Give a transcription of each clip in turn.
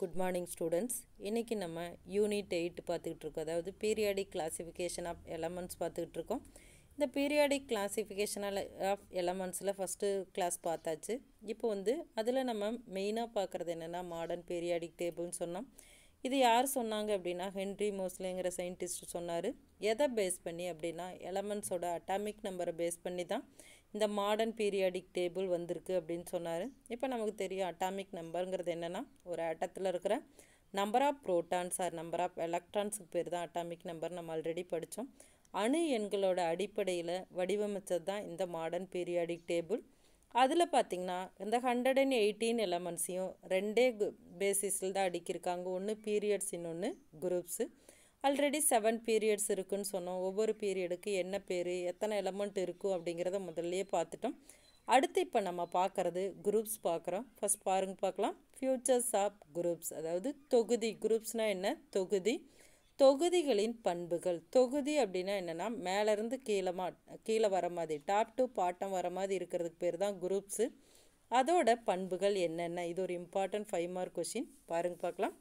Good morning students இன்றைக்கி நம்ம unit eight பார்த்துக்கிட்டு இருக்கோம் அதாவது பீரியாடிக் கிளாசிஃபிகேஷன் ஆஃப் எலமெண்ட்ஸ் பார்த்துக்கிட்டு இருக்கோம் இந்த பீரியாடிக் கிளாசிஃபிகேஷனால் ஆஃப் எலமெண்ட்ஸில் ஃபஸ்ட்டு கிளாஸ் பார்த்தாச்சு இப்போ வந்து அதில் நம்ம மெயினாக பார்க்குறது என்னென்னா மாடர்ன் பீரியாடிக் டேபிள்னு சொன்னோம் இது யார் சொன்னாங்க அப்படின்னா ஹென்ரி மோஸ்லேங்கிற சயின்டிஸ்ட் சொன்னார் எதை பேஸ் பண்ணி அப்படின்னா எலமெண்ட்ஸோட அட்டாமிக் நம்பரை பேஸ் பண்ணி தான் இந்த மாடர்ன் பீரியாடிக் டேபிள் வந்திருக்கு அப்படின்னு சொன்னார் இப்போ நமக்கு தெரியும் அட்டாமிக் நம்பருங்கிறது என்னென்னா ஒரு ஆட்டத்தில் இருக்கிற number of protons or number of எலக்ட்ரான்ஸுக்கு பேர் தான் அட்டாமிக் நம்பர் நம்ம ஆல்ரெடி படித்தோம் அணு எண்களோட அடிப்படையில் வடிவமைச்சது தான் இந்த மாடர்ன் பீரியாடிக் டேபிள் அதில் பார்த்திங்கன்னா இந்த ஹண்ட்ரட் அண்ட் எயிட்டீன் எலமெண்ட்ஸையும் ரெண்டே பேசிஸில் தான் அடிக்கிருக்காங்க ஒன்று பீரியட்ஸ் இன்னொன்று குரூப்ஸு ஆல்ரெடி செவன் பீரியட்ஸ் இருக்குதுன்னு சொன்னோம் ஒவ்வொரு பீரியடுக்கு என்ன பேர் எத்தனை எலமெண்ட் இருக்கும் அப்படிங்கிறத முதல்லையே பார்த்துட்டோம் அடுத்து இப்போ நம்ம பார்க்குறது குரூப்ஸ் பார்க்குறோம் ஃபஸ்ட் பாருங்க பார்க்கலாம் ஃபியூச்சர்ஸ் ஆஃப் குரூப்ஸ் அதாவது தொகுதி குரூப்ஸ்னால் என்ன தொகுதி தொகுதிகளின் பண்புகள் தொகுதி அப்படின்னா என்னென்னா மேலேருந்து கீழமாக கீழே வர மாதிரி டாப் டு பாட்டம் வர மாதிரி இருக்கிறதுக்கு பேர் தான் குரூப்ஸு அதோட பண்புகள் என்னென்ன இது ஒரு இம்பார்ட்டன்ட் ஃபைவ் மார்க் கொஷின் பாருங்க பார்க்கலாம்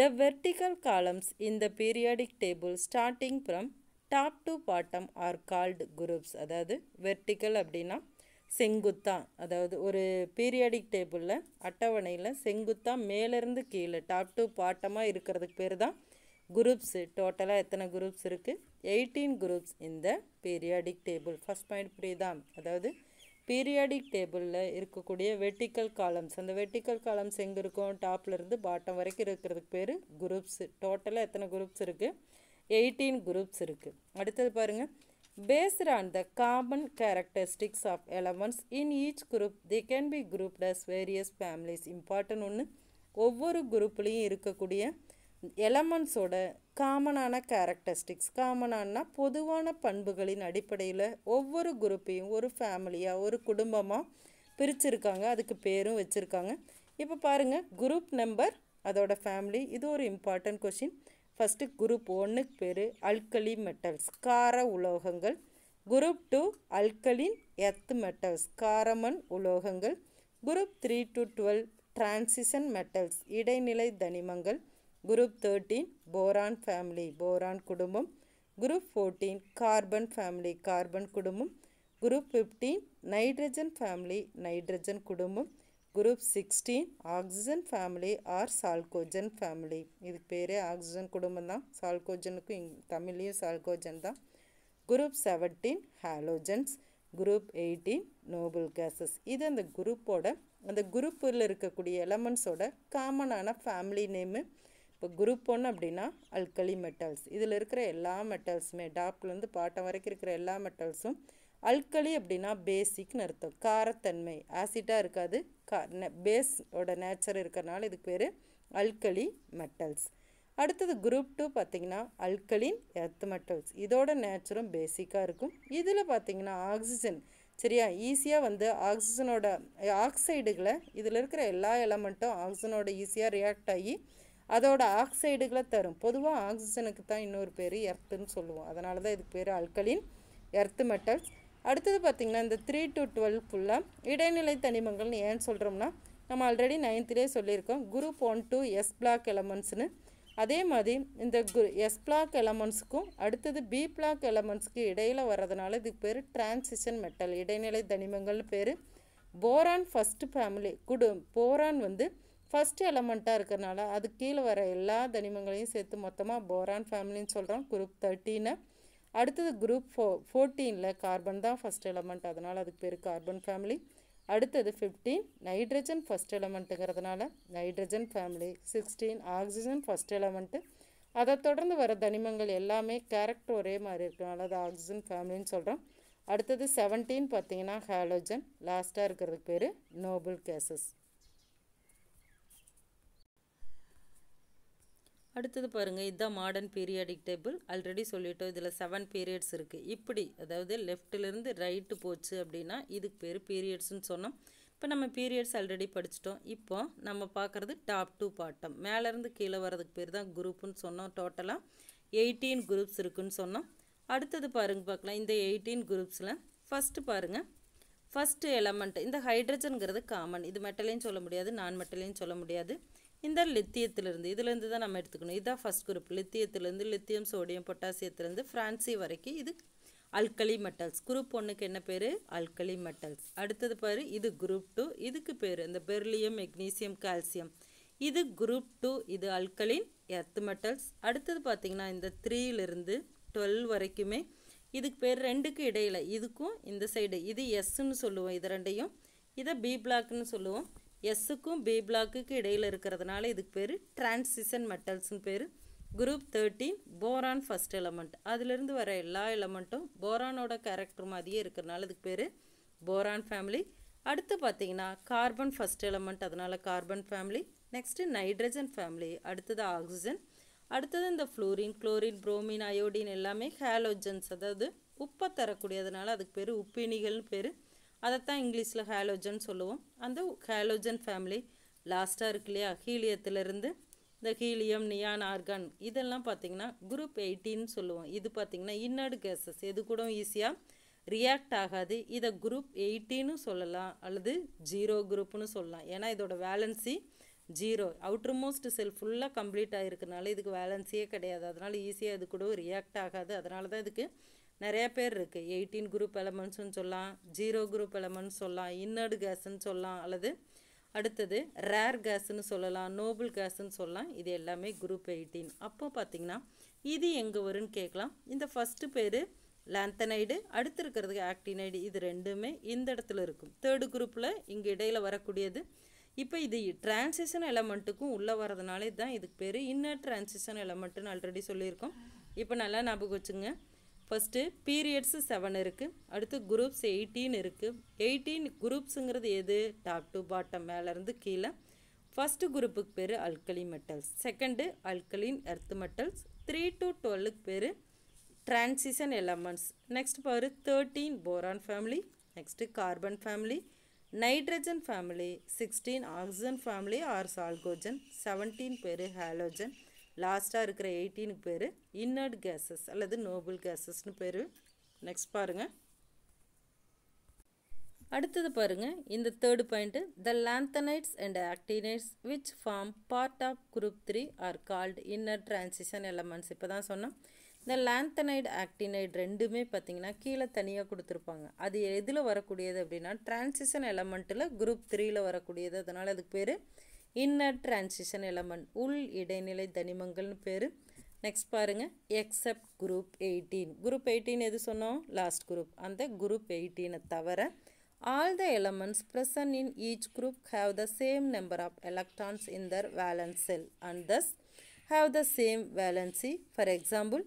The vertical columns in the periodic table starting from top to bottom are called groups அதாவது வெர்டிக்கல் அப்படின்னா செங்குத்தா அதாவது ஒரு periodic டேபிளில் அட்டவணையில் செங்குத்தா மேலேருந்து கீழே டாப் to பாட்டமாக இருக்கிறதுக்கு பேர் தான் குரூப்ஸு டோட்டலாக எத்தனை குரூப்ஸ் இருக்குது எயிட்டீன் குரூப்ஸ் இந்த periodic டேபிள் first பாயிண்ட் புரியுதா அதாவது பீரியாடிக் டேபிளில் இருக்கக்கூடிய வெர்டிக்கல் காலம்ஸ் அந்த வெர்டிக்கல் காலம்ஸ் எங்கே இருக்கும் டாப்லேருந்து பாட்டம் வரைக்கும் இருக்கிறதுக்கு பேர் குரூப்ஸு டோட்டலாக எத்தனை குரூப்ஸ் இருக்குது எயிட்டீன் குரூப்ஸ் இருக்குது அடுத்தது பாருங்கள் based on the common characteristics of elements in each group they can be group as various families important ஒன்று ஒவ்வொரு குரூப்லேயும் இருக்கக்கூடிய எலமெண்ட்ஸோட காமனான கேரக்டரிஸ்டிக்ஸ் காமனானா பொதுவான பண்புகளின் அடிப்படையில் ஒவ்வொரு குரூப்பையும் ஒரு ஃபேமிலியாக ஒரு குடும்பமாக பிரிச்சிருக்காங்க அதுக்கு பேரும் வச்சுருக்காங்க இப்போ பாருங்கள் குரூப் நம்பர் அதோட ஃபேமிலி இது ஒரு இம்பார்ட்டன்ட் கொஷின் ஃபஸ்ட்டு குரூப் ஒன்றுக்கு பேர் அல்கலி மெட்டல்ஸ் கார உலோகங்கள் group two alkaline earth metals காரமன் உலோகங்கள் group three to twelve transition metals இடைநிலை தனிமங்கள் group thirteen boron family boron குடும்பம் group fourteen carbon family carbon குடும்பம் group fifteen nitrogen family nitrogen குடும்பம் group sixteen oxygen family or chalcogen family இதுக்கு பேரே oxygen குடும்பம் தான் சால்கோஜனுக்கும் இங் தமிழ்லேயும் சால்கோஜன் தான் group seventeen halogens group eighteen noble gases இது அந்த குரூப்போட அந்த குரூப்பில் இருக்கக்கூடிய எலமெண்ட்ஸோட காமனான ஃபேமிலி நேமு இப்போ குரூப் ஒன்று அப்படின்னா அல்கலி மெட்டல்ஸ் இதில் இருக்கிற எல்லா மெட்டல்ஸுமே டாப்லேருந்து பாட்டம் வரைக்கும் இருக்கிற எல்லா மெட்டல்ஸும் அல்கலி அப்படின்னா பேசிக்னு அர்த்தம் காரத்தன்மை ஆசிட்டாக இருக்காது கா பேஸோட நேச்சர் இருக்கிறனால இதுக்கு பேர் அல்கலி மெட்டல்ஸ் அடுத்தது குரூப் டூ பார்த்திங்கன்னா அல்கலின் எர்த் மெட்டல்ஸ் இதோட நேச்சரும் பேசிக்காக இருக்கும் இதில் பார்த்திங்கன்னா ஆக்சிஜன் சரியா ஈஸியாக வந்து ஆக்சிஜனோட ஆக்சைடுகளை இதில் இருக்கிற எல்லா எலமெண்ட்டும் ஆக்சிஜனோட ஈஸியாக ரியாக்ட் ஆகி அதோட ஆக்சைடுகளை தரும் பொதுவாக ஆக்சிஜனுக்கு தான் இன்னொரு பேர் எர்த்துன்னு சொல்லுவோம் அதனால தான் இதுக்கு பேர் அல்கலின் எர்த்து மெட்டல்ஸ் அடுத்தது பார்த்திங்கன்னா இந்த த்ரீ டு டுவெல் ஃபுல்லாக இடைநிலை தனிமங்கள்னு ஏன் சொல்கிறோம்னா நம்ம ஆல்ரெடி நைன்த்திலே சொல்லியிருக்கோம் group one two s block எலமெண்ட்ஸ்னு அதே மாதிரி இந்த குரு எஸ் பிளாக் எலமெண்ட்ஸுக்கும் அடுத்தது பி பிளாக் எலமெண்ட்ஸுக்கு இடையில் வர்றதுனால இதுக்கு பேர் டிரான்சிஷன் மெட்டல் இடைநிலை தனிமங்கள்னு பேர் போரான் ஃபஸ்ட்டு ஃபேமிலி குடு போரான் வந்து ஃபஸ்ட்டு எலமெண்ட்டாக இருக்கிறனால அது கீழே வர எல்லா தனிமங்களையும் சேர்த்து மொத்தமாக போரான் ஃபேமிலின்னு சொல்கிறோம் குரூப் தேர்ட்டீனு அடுத்தது குரூப் ஃபோ ஃபோர்டீனில் கார்பன் தான் ஃபஸ்ட் எலமெண்ட் அதனால் அதுக்கு பேர் கார்பன் ஃபேமிலி அடுத்தது ஃபிஃப்டீன் நைட்ரஜன் ஃபஸ்ட் எலமெண்ட்டுங்கிறதுனால nitrogen family sixteen oxygen first element அதை தொடர்ந்து வர தனிமங்கள் எல்லாமே கேரக்டர் ஒரே மாதிரி இருக்கனால அது ஆக்சிஜன் ஃபேமிலின்னு சொல்கிறோம் அடுத்தது செவன்டீன் பார்த்தீங்கன்னா ஹாலோஜன் லாஸ்ட்டாக இருக்கிறதுக்கு பேர் நோபல் கேசஸ் அடுத்தது பாருங்கள் இதுதான் மாடர்ன் பீரியாடிக் டேபிள் ஆல்ரெடி சொல்லிட்டோம் இதில் செவன் பீரியட்ஸ் இருக்குது இப்படி அதாவது லெஃப்ட்லேருந்து ரைட்டு போச்சு அப்படின்னா இதுக்கு பேர் பீரியட்ஸ்னு சொன்னோம் இப்போ நம்ம பீரியட்ஸ் ஆல்ரெடி படிச்சிட்டோம் இப்போ நம்ம பார்க்குறது டாப் டூ பாட்டம் மேலேருந்து கீழே வரதுக்கு பேர் தான் குரூப்புன்னு சொன்னோம் டோட்டலாக எயிட்டீன் குரூப்ஸ் இருக்குதுன்னு சொன்னோம் அடுத்தது பாருங்கள் பார்க்கலாம் இந்த எயிட்டீன் குரூப்ஸில் ஃபஸ்ட்டு பாருங்கள் ஃபஸ்ட்டு எலமெண்ட் இந்த ஹைட்ரஜனுங்கிறது காமன் இது மெட்டலையும் சொல்ல முடியாது நான் மெட்டலையும் சொல்ல முடியாது இந்த லித்தியத்திலிருந்து இதுலேருந்து தான் நம்ம எடுத்துக்கணும் இதுதான் ஃபஸ்ட் குரூப் லித்தியத்திலேருந்து லித்தியம் சோடியம் பொட்டாசியத்திலேருந்து ஃப்ரான்சி வரைக்கும் இது அல்கலி மெட்டல்ஸ் குரூப் ஒன்றுக்கு என்ன பேர் அல்கலி மெட்டல்ஸ் அடுத்தது பேர் இது குரூப் டூ இதுக்கு பேர் இந்த பெர்லியம் மெக்னீசியம் கால்சியம் இது குரூப் டூ இது அல்கலின் எர்த் மெட்டல்ஸ் அடுத்தது பார்த்திங்கன்னா இந்த த்ரீலேருந்து டுவெல் வரைக்குமே இதுக்கு பேர் ரெண்டுக்கு இடையில் இதுக்கும் இந்த சைடு இது எஸ்ன்னு சொல்லுவோம் இது ரெண்டையும் இதை பி பிளாக்னு சொல்லுவோம் எஸ்ஸுக்கும் பி பிளாக்குக்கு இடையில் இருக்கிறதுனால இதுக்கு பேர் டிரான்சிஷன் மெட்டல்ஸ்னு பேர் group thirteen boron first element அதுலேருந்து வர எல்லா எலமெண்ட்டும் போரானோட கேரக்டர் மாதிரியே இருக்கிறதுனால இதுக்கு பேர் போரான் ஃபேமிலி அடுத்து பார்த்தீங்கன்னா கார்பன் ஃபஸ்ட் எலமெண்ட் அதனால் carbon family next nitrogen family அடுத்தது ஆக்சிஜன் அடுத்தது இந்த ஃப்ளூரின் குளோரின் புரோமின் அயோடின் எல்லாமே ஹேலோஜன்ஸ் அதாவது உப்பை தரக்கூடியதுனால அதுக்கு பேர் உப்பினிகள்னு பேர் அதைத்தான் இங்கிலீஷில் ஹேலோஜன் சொல்லுவோம் அந்த ஹேலோஜன் ஃபேமிலி லாஸ்ட்டாக இருக்கு இல்லையா ஹீலியத்திலேருந்து இந்த ஹீலியம் நியான் ஆர்கான் இதெல்லாம் பார்த்திங்கன்னா குரூப் எயிட்டின்னு சொல்லுவோம் இது பார்த்திங்கன்னா இன்னர்டு கேஸஸ் எது கூட ஈஸியாக ரியாக்ட் ஆகாது இதை குரூப் எயிட்டின்னு சொல்லலாம் அல்லது ஜீரோ குரூப்னு சொல்லலாம் ஏன்னா இதோட valency zero outermost shell ஃபுல்லாக கம்ப்ளீட் ஆகிருக்கனால இதுக்கு வேலன்ஸியே கிடையாது அதனால் ஈஸியாக இது கூட ரியாக்ட் ஆகாது அதனால தான் இதுக்கு நிறைய பேர் இருக்குது எயிட்டீன் குரூப் எலமெண்ட்ஸுன்னு சொல்லலாம் ஜீரோ குரூப் எலமெண்ட்ஸ் சொல்லலாம் இன்னர்டு கேஸ்ன்னு சொல்லலாம் அல்லது அடுத்தது ரேர் கேஸ்ன்னு சொல்லலாம் நோபல் கேஸுன்னு சொல்லலாம் இது எல்லாமே குரூப் எயிட்டீன் அப்போ பார்த்திங்கன்னா இது எங்கே வரும்னு கேட்கலாம் இந்த ஃபஸ்ட்டு பேர் லேந்தனைடு அடுத்து இருக்கிறது ஆக்டினைடு இது ரெண்டுமே இந்த இடத்துல இருக்கும் தேர்டு குரூப்பில் இங்கே இடையில் வரக்கூடியது இப்போ இது டிரான்சிஷன் எலமெண்ட்டுக்கும் உள்ளே வரதுனால இதுதான் இதுக்கு பேர் இன்னர் டிரான்சிஷன் எலமெண்ட்டுன்னு ஆல்ரெடி சொல்லியிருக்கோம் இப்போ நல்லா ஞாபகம் வச்சுங்க ஃபஸ்ட்டு பீரியட்ஸு செவன் இருக்குது அடுத்து குரூப்ஸ் எயிட்டீன் இருக்குது எயிட்டீன் குரூப்ஸுங்கிறது எது டாப் டு பாட்டம் மேலேருந்து கீழே ஃபஸ்ட்டு குரூப்புக்கு பேர் alkali metals second alkaline earth metals three to டுவெல்லுக்கு பேர் டிரான்சிஷன் எலமெண்ட்ஸ் நெக்ஸ்ட் பாரு thirteen boron family next carbon family nitrogen family sixteen oxygen family or chalcogen seventeen பேர் ஹாலோஜன் லாஸ்ட்டாக இருக்கிற எயிட்டீனுக்கு பேர் இன்னர்ட் கேஸஸ் அல்லது நோபிள் கேஸஸ்னு பேர் நெக்ஸ்ட் பாருங்கள் அடுத்தது பாருங்கள் இந்த third point the lanthanides and actinides which form part of group three are called inner transition elements இப்போ தான் சொன்னோம் இந்த லேந்தனைட் ஆக்டினைட் ரெண்டுமே பார்த்திங்கன்னா கீழே தனியாக கொடுத்துருப்பாங்க அது எதில் வரக்கூடியது அப்படின்னா டிரான்சிஷன் எலமெண்ட்டில் குரூப் த்ரீயில் வரக்கூடியது அதனால் அதுக்கு பேர் இன்னர் டிரான்சிஷன் எலமெண்ட் உள் இடைநிலை தனிமங்கள்னு பேர் நெக்ஸ்ட் பாருங்கள் except group eighteen group eighteen எது சொன்னோம் லாஸ்ட் குரூப் அந்த குரூப் எயிட்டீனை தவிர all the elements present in each group have the same number of electrons in their valence shell and thus have the same valency for example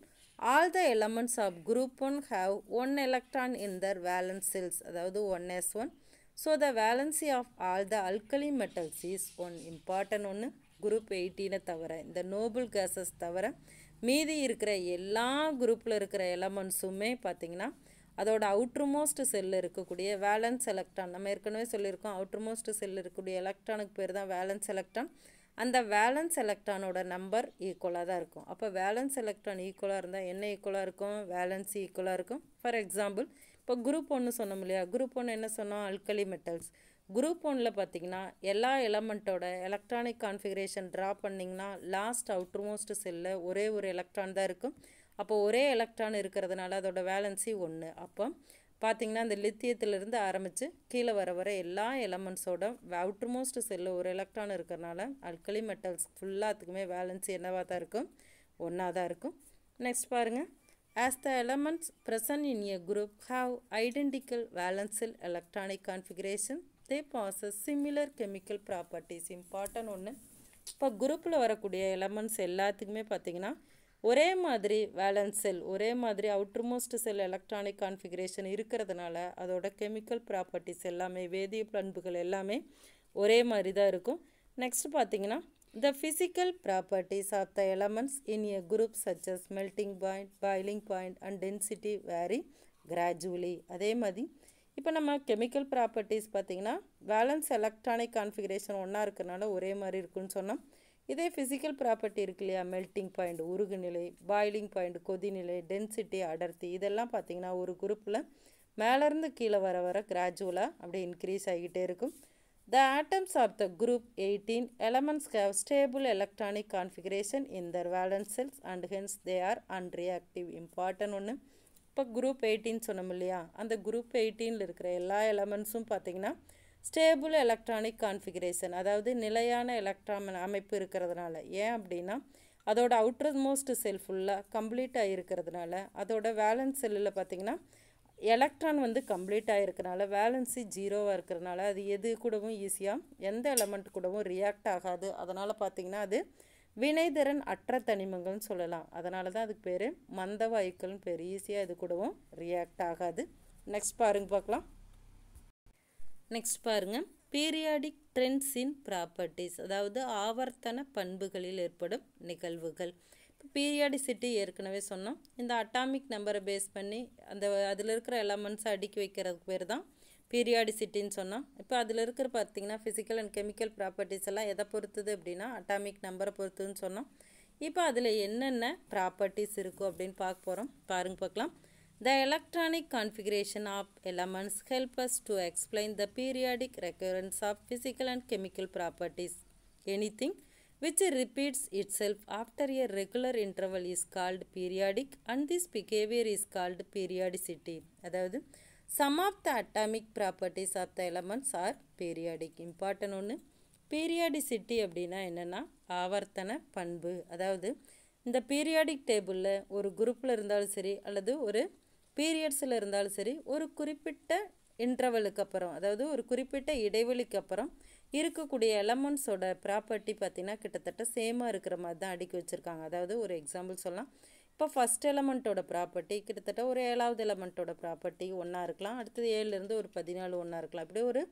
all the elements of group one have one electron in their valence shells அதாவது one s one so the valency of all the alkali metals is one important ஒன்று group எயிட்டீனை தவிர இந்த Nobel gases தவிர மீதி இருக்கிற எல்லா குரூப்பில் இருக்கிற எலமெண்ட்ஸுமே பார்த்திங்கன்னா அதோட அவுட்ருமோஸ்ட் செல் இருக்கக்கூடிய வேலன்ஸ் எலக்ட்ரான் நம்ம ஏற்கனவே சொல்லியிருக்கோம் அவுட்ருமோஸ்ட் செல் இருக்கக்கூடிய எலக்ட்ரானுக்கு பேர் தான் வேலன்ஸ் எலக்ட்ரான் அந்த வேலன்ஸ் எலக்ட்ரானோட நம்பர் ஈக்குவலாக தான் இருக்கும் அப்போ வேலன்ஸ் எலக்ட்ரான் ஈக்குவலாக இருந்தால் என்ன ஈக்குவலாக இருக்கும் வேலன்ஸ் ஈக்குவலாக இருக்கும் ஃபார் எக்ஸாம்பிள் இப்போ குரூப் ஒன்று சொன்னோம் இல்லையா குரூப் ஒன்று என்ன சொன்னோம் அல்கலி மெட்டல்ஸ் குரூப் ஒனில் பார்த்தீங்கன்னா எல்லா எலமெண்ட்டோட எலக்ட்ரானிக் கான்ஃபிகரேஷன் ட்ரா பண்ணிங்கன்னா லாஸ்ட் அவுட்ருமோஸ்ட் செல்லில் ஒரே ஒரு எலக்ட்ரான் தான் இருக்கும் அப்போ ஒரே எலக்ட்ரான் இருக்கிறதுனால அதோட வேலன்சி ஒன்று அப்போ பார்த்திங்கன்னா அந்த லித்தியத்திலிருந்து ஆரம்பித்து கீழே வர வர எல்லா எலமெண்ட்ஸோட அவுட்ருமோஸ்ட் செல்லு ஒரு எலக்ட்ரான் இருக்கிறனால அல்கலி மெட்டல்ஸ் ஃபுல்லாத்துக்குமே வேலன்சி என்னவாக தான் இருக்கும் ஒன்றா தான் இருக்கும் நெக்ஸ்ட் பாருங்கள் As the elements present in a group have identical valential electronic configuration, they possess similar chemical properties. Important ஒன்று இப்போ குரூப்பில் வரக்கூடிய எலமெண்ட்ஸ் எல்லாத்துக்குமே பார்த்தீங்கன்னா ஒரே மாதிரி வேலன்ஸ் செல் ஒரே மாதிரி அவுட்ருமோஸ்ட் செல் எலக்ட்ரானிக் கான்ஃபிகரேஷன் இருக்கிறதுனால அதோட கெமிக்கல் ப்ராப்பர்ட்டிஸ் எல்லாமே வேதிய பண்புகள் எல்லாமே ஒரே மாதிரி தான் இருக்கும் நெக்ஸ்ட் பார்த்தீங்கன்னா The physical properties of the elements in a group such as melting point, boiling point and density vary gradually. அதே மதி, இப்போ நம்ம chemical properties பார்த்திங்கன்னா valence electronic configuration ஒன்னா இருக்குனால் ஒரே மாதிரி இருக்குன்னு சொன்னோம் இதே ஃபிசிக்கல் ப்ராப்பர்ட்டி இருக்கு இல்லையா melting point boiling point, point கொதிநிலை டென்சிட்டி அடர்த்தி இதல்லாம் பார்த்திங்கன்னா ஒரு குரூப்பில் மேலருந்து கீல வர வர gradual, அப்படி increase ஆகிக்கிட்டே இருக்கும் The atoms of the group 18 elements have stable electronic configuration in their valence cells and hence they are unreactive. Important ஒன்று இப்போ குரூப் எயிட்டீன் சொன்னோம் இல்லையா அந்த குரூப் எயிட்டீனில் இருக்கிற எல்லா எலமெண்ட்ஸும் பார்த்தீங்கன்னா ஸ்டேபிள் எலக்ட்ரானிக் கான்ஃபிகரேஷன் அதாவது நிலையான எலக்ட்ரான் அமைப்பு இருக்கிறதுனால ஏன் அப்படின்னா அதோட அவுட்டர் மோஸ்ட் செல் ஃபுல்லாக கம்ப்ளீட் இருக்கிறதுனால அதோட வேலன்ஸ் செல்லில் பார்த்தீங்கன்னா எலக்ட்ரான் வந்து கம்ப்ளீட் ஆகிருக்கனால வேலன்சி ஜீரோவாக இருக்கிறனால அது எது கூடவும் ஈஸியாக எந்த எலமெண்ட் கூடவும் ரியாக்ட் ஆகாது அதனால் பார்த்திங்கன்னா அது வினைதிறன் அற்ற தனிமங்கள்னு சொல்லலாம் அதனால தான் அதுக்கு பேர் மந்த வாயுக்கள்னு பேர் ஈஸியாக இது கூடவும் ரியாக்ட் ஆகாது நெக்ஸ்ட் பாருங்க பார்க்கலாம் நெக்ஸ்ட் பாருங்கள் பீரியாடிக் ட்ரெண்ட்ஸின் ப்ராப்பர்ட்டிஸ் அதாவது ஆவர்த்தன பண்புகளில் ஏற்படும் நிகழ்வுகள் பீரியாடிசிட்டி ஏற்கனவே சொன்னோம் இந்த அட்டாமிக் நம்பரை பேஸ் பண்ணி அந்த அதில் இருக்கிற எலமெண்ட்ஸை அடுக்கி வைக்கிறதுக்கு பேர் தான் பீரியாடிசிட்டின்னு சொன்னோம் இப்போ அதில் இருக்கிற பார்த்திங்கன்னா ஃபிசிக்கல் அண்ட் கெமிக்கல் ப்ராப்பர்ட்டிஸ் எல்லாம் எதை பொறுத்துது அப்படின்னா அட்டாமிக் நம்பரை பொறுத்துதுன்னு சொன்னோம் இப்போ அதில் என்னென்ன ப்ராப்பர்ட்டிஸ் இருக்கும் அப்படின்னு பார்க்க போகிறோம் பாருங்க பார்க்கலாம் the electronic configuration of elements help us to explain the periodic recurrence of physical and chemical properties anything which repeats itself after a regular interval is called periodic and this behavior is called periodicity. அதாவது some of the atomic properties of the elements are periodic. important ஒன்று periodicity அப்படின்னா என்னென்னா ஆவர்த்தன பண்பு அதாவது இந்த periodic டேபிளில் ஒரு குரூப்பில் இருந்தாலும் சரி அல்லது ஒரு பீரியட்ஸில் இருந்தாலும் சரி ஒரு குறிப்பிட்ட இன்டர்வலுக்கு அப்புறம் அதாவது ஒரு குறிப்பிட்ட இடைவெளிக்கு அப்புறம் இருக்கக்கூடிய எலமெண்ட்ஸோட ப்ராப்பர்ட்டி பார்த்திங்கன்னா கிட்டத்தட்ட சேமாக இருக்கிற மாதிரி தான் அடுக்கி வச்சுருக்காங்க அதாவது ஒரு எக்ஸாம்பிள் சொல்லலாம் இப்போ ஃபஸ்ட் எலமெண்ட்டோட ப்ராப்பர்ட்டி கிட்டத்தட்ட ஒரு ஏழாவது எலமெண்ட்டோட ப்ராப்பர்ட்டி ஒன்றா இருக்கலாம் அடுத்தது ஏழுலேருந்து ஒரு பதினாலு ஒன்றா இருக்கலாம் அப்படியே ஒரு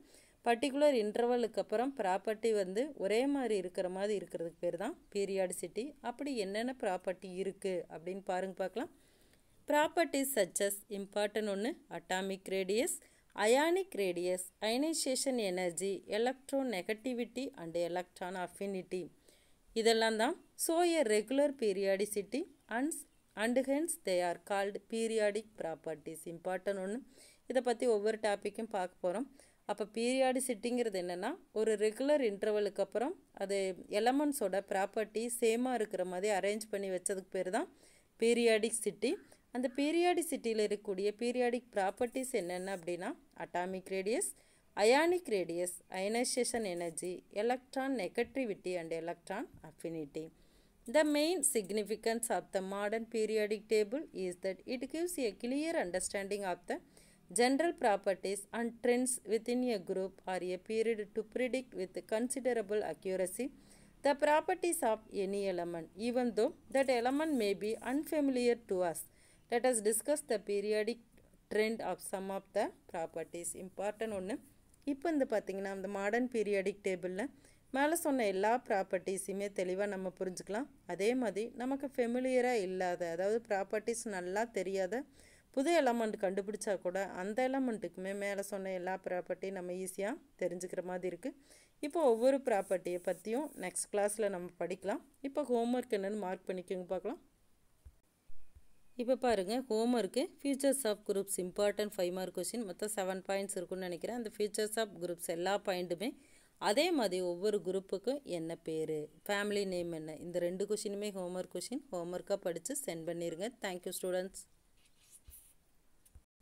பர்டிகுலர் இன்டர்வலுக்கு அப்புறம் ப்ராப்பர்ட்டி வந்து ஒரே மாதிரி இருக்கிற மாதிரி இருக்கிறதுக்கு பேர் தான் பீரியாடிசிட்டி அப்படி என்னென்ன ப்ராப்பர்ட்டி இருக்குது அப்படின்னு பாருங்கள் பார்க்கலாம் ப்ராப்பர்ட்டிஸ் சச்சஸ் இம்பார்ட்டன் ஒன்று atomic radius ionic radius ionisation energy electronegativity and electron affinity இதெல்லாம் தான் show regular periodicity and and hence they are called periodic properties important ஒன்று இதை பற்றி ஒவ்வொரு டாப்பிக்கும் பார்க்க போகிறோம் அப்போ பீரியாடிசிட்டிங்கிறது என்னென்னா ஒரு ரெகுலர் இன்டர்வலுக்கு அப்புறம் அது எலமெண்ட்ஸோட ப்ராப்பர்ட்டி சேமாக இருக்கிற மாதிரி அரேஞ்ச் பண்ணி வச்சதுக்கு பேர் தான் பீரியாடிக் சிட்டி அந்த சிட்டியில் இருக்கக்கூடிய பீரியாடிக் ப்ராப்பர்ட்டிஸ் என்னென்ன அப்படின்னா atomic radius ionic radius ionisation energy electronegativity and electron affinity the main significance of the modern periodic table is that it gives a clear understanding of the general properties and trends within a group or a period to predict with considerable accuracy the properties of any element even though that element may be unfamiliar to us let us discuss the periodic trend of some of the properties important ஒன்று இப்போ வந்து பார்த்திங்கன்னா அந்த modern periodic டேபிளில் மேலே சொன்ன எல்லா ப்ராப்பர்ட்டிஸுமே தெளிவாக நம்ம புரிஞ்சுக்கலாம் அதே மாதிரி நமக்கு ஃபெமிலியராக இல்லாத அதாவது ப்ராப்பர்ட்டிஸ் நல்லா தெரியாத புது எலமெண்ட் கண்டுபிடிச்சா கூட அந்த எலமெண்ட்டுக்குமே மேலே சொன்ன எல்லா ப்ராப்பர்ட்டியும் நம்ம ஈஸியாக தெரிஞ்சுக்கிற மாதிரி இருக்குது இப்போ ஒவ்வொரு ப்ராப்பர்ட்டியை பற்றியும் நெக்ஸ்ட் கிளாஸில் நம்ம படிக்கலாம் இப்போ ஹோம்ஒர்க் என்னென்னு மார்க் பண்ணிக்கோங்க பார்க்கலாம் இப்போ பாருங்கள் work features of groups important five mark question மொத்தம் செவன் பாயிண்ட்ஸ் இருக்குன்னு நினைக்கிறேன் அந்த ஃபியூச்சர்ஸ் ஆஃப் குரூப்ஸ் எல்லா பாயிண்ட்டுமே அதே மாதிரி ஒவ்வொரு குரூப்புக்கும் என்ன பேர் ஃபேமிலி நேம் என்ன இந்த ரெண்டு கொஷினுமே ஹோம் ஒர்க் கொஷின் ஹோம் ஒர்க்காக படித்து சென்ட் பண்ணிடுங்க தேங்க்யூ ஸ்டூடெண்ட்ஸ்